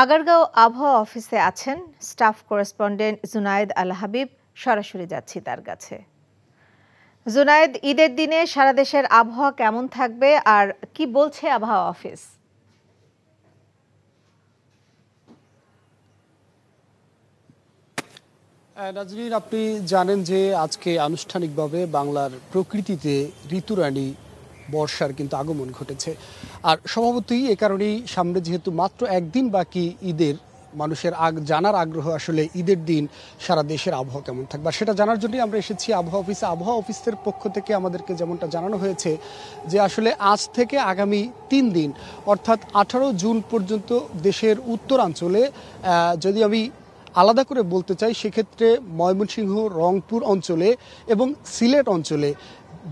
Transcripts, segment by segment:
আগারগাঁও আবহাওয়া অফিসে আছেন স্টাফ করেসপন্ডেন্ট জুনায়দ আল হাবিব সরাসরি যাচ্ছি তার কাছে জুনায়েদ ঈদের দিনে সারা দেশের আবহাওয়া কেমন থাকবে আর কি বলছে আবহাওয়া অফিস নাজরিন আপনি জানেন যে আজকে আনুষ্ঠানিকভাবে বাংলার প্রকৃতিতে ঋতুরানী বর্ষার কিন্তু আগমন ঘটেছে আর স্বভাবতই এ কারণেই সামনে যেহেতু মাত্র একদিন বাকি ঈদের মানুষের আগ জানার আগ্রহ আসলে ঈদের দিন সারা দেশের আবহাওয়া কেমন থাকবে আর সেটা জানার জন্যই আমরা এসেছি আবহাওয়া অফিসে আবহাওয়া অফিসের পক্ষ থেকে আমাদেরকে যেমনটা জানানো হয়েছে যে আসলে আজ থেকে আগামী তিন দিন অর্থাৎ আঠারো জুন পর্যন্ত দেশের উত্তরাঞ্চলে যদি আমি আলাদা করে বলতে চাই সেক্ষেত্রে ময়মনসিংহ রংপুর অঞ্চলে এবং সিলেট অঞ্চলে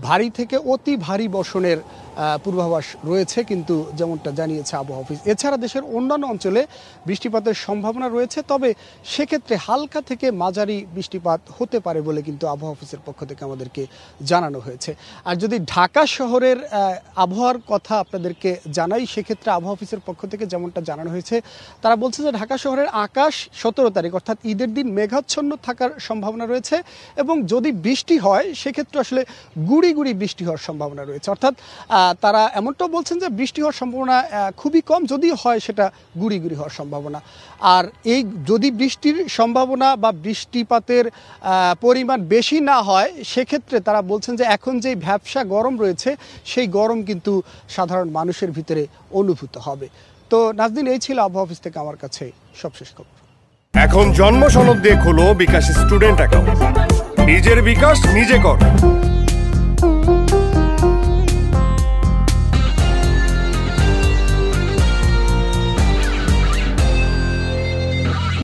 ভারী থেকে অতি ভারী বর্ষণের পূর্বাভাস রয়েছে কিন্তু যেমনটা জানিয়েছে আবহাওয়া অফিস এছাড়া দেশের অন্যান্য অঞ্চলে বৃষ্টিপাতের সম্ভাবনা রয়েছে তবে সেক্ষেত্রে হালকা থেকে মাঝারি বৃষ্টিপাত হতে পারে বলে কিন্তু আবহাওয়া অফিসের পক্ষ থেকে আমাদেরকে জানানো হয়েছে আর যদি ঢাকা শহরের আবহাওয়ার কথা আপনাদেরকে জানাই সেক্ষেত্রে আবহাওয়া অফিসের পক্ষ থেকে যেমনটা জানানো হয়েছে তারা বলছে যে ঢাকা শহরের আকাশ সতেরো তারিখ অর্থাৎ ঈদের দিন মেঘাচ্ছন্ন থাকার সম্ভাবনা রয়েছে এবং যদি বৃষ্টি হয় সেক্ষেত্রে আসলে গুড় গুড়ি গুড়ি বৃষ্টি হওয়ার সম্ভাবনা রয়েছে অর্থাৎ তারা এমনটাও বলছেন যে বৃষ্টি হওয়ার সম্ভাবনা খুবই কম যদি হয় সেটা গুড়ি গুড়ি হওয়ার সম্ভাবনা আর এই যদি বৃষ্টির সম্ভাবনা বা বৃষ্টিপাতের পরিমাণ বেশি না হয় সেক্ষেত্রে তারা বলছেন যে এখন যে ভ্যাবসা গরম রয়েছে সেই গরম কিন্তু সাধারণ মানুষের ভিতরে অনুভূত হবে তো নাজদিন এই ছিল আবহাওয়া অফিস থেকে আমার কাছে সবশেষ খবর এখন জন্মসনদ দিয়ে খোলো বিকাশ স্টুডেন্ট অ্যাকাউন্ট নিজের বিকাশ নিজে কর